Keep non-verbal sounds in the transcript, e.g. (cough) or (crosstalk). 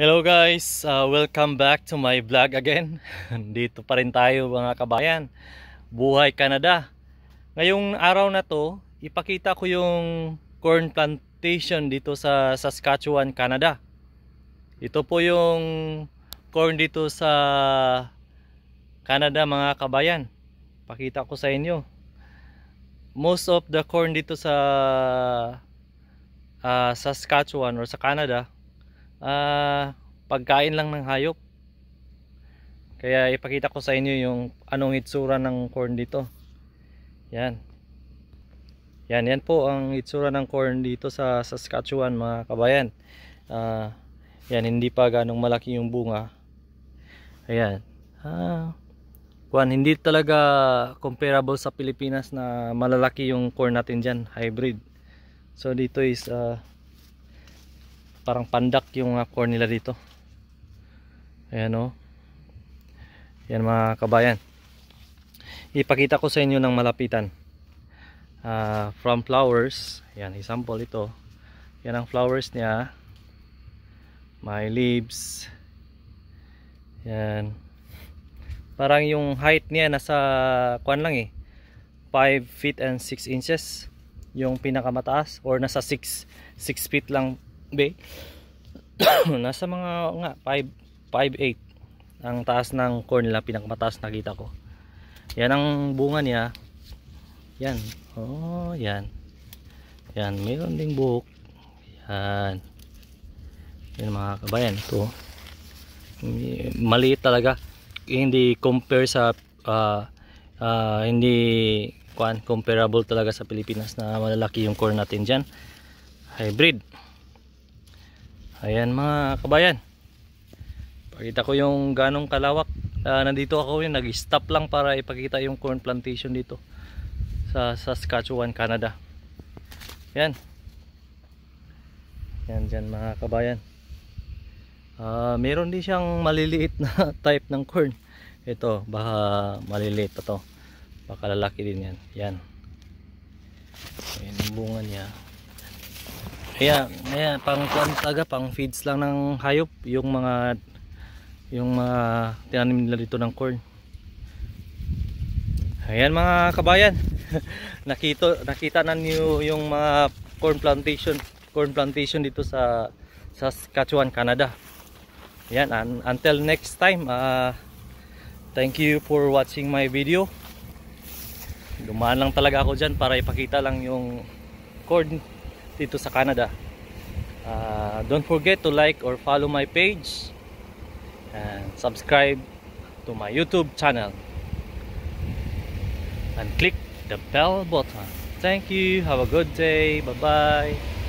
Hello guys, uh, welcome back to my vlog again (laughs) Dito pa rin tayo mga kabayan Buhay Canada Ngayong araw na to, ipakita ko yung corn plantation dito sa Saskatchewan, Canada Ito po yung corn dito sa Canada mga kabayan Pakita ko sa inyo Most of the corn dito sa uh, Saskatchewan or sa Canada uh, pagkain lang ng hayop kaya ipakita ko sa inyo yung anong itsura ng corn dito yan yan yan po ang itsura ng corn dito sa Saskatchewan mga kabayan uh, yan hindi pa ganong malaki yung bunga ayan ah, Kwan, hindi talaga comparable sa Pilipinas na malalaki yung corn natin dyan, hybrid. So dito is uh, parang pandak yung uh, corn nila dito ayan o oh. yan mga kabayan ipakita ko sa inyo ng malapitan uh, from flowers yan example ito yan ang flowers niya my leaves yan parang yung height niya nasa kuan lang eh 5 feet and 6 inches yung pinakamataas or nasa 6 6 feet lang bay (coughs) nasa mga nga 5.8 ang taas ng corn la pinakamataas nakita ko yan ang bunga niya yan oh yan yan mayroon ding buhok yan yan mga kabayan ito maliit talaga hindi compare sa uh, uh, hindi kuan comparable talaga sa Pilipinas na malalaki yung corn natin diyan hybrid Ayan mga kabayan. Pakita ko yung ganong kalawak. Uh, nandito ako yung nag-stop lang para ipakita yung corn plantation dito sa Saskatchewan, Canada. Yan. Yan dyan mga kabayan. Uh, meron din siyang maliliit na (laughs) type ng corn. Ito, baka maliliit pa to. Baka lalaki din yan. Yan. Ayan yung bunga niya. Kaya, kaya pang kuan taga, pang feeds lang ng hayop yung mga yung mga tinanim nila dito ng corn. Ayan mga kabayan. (laughs) nakita nakita na niyo yung mga corn plantation, corn plantation dito sa sa Saskatchewan, Canada. Ayan, and, until next time, uh, thank you for watching my video. Dumaan lang talaga ako diyan para ipakita lang yung corn dito sa Canada. Uh, don't forget to like or follow my page and subscribe to my YouTube channel. And click the bell button. Thank you. Have a good day. Bye-bye.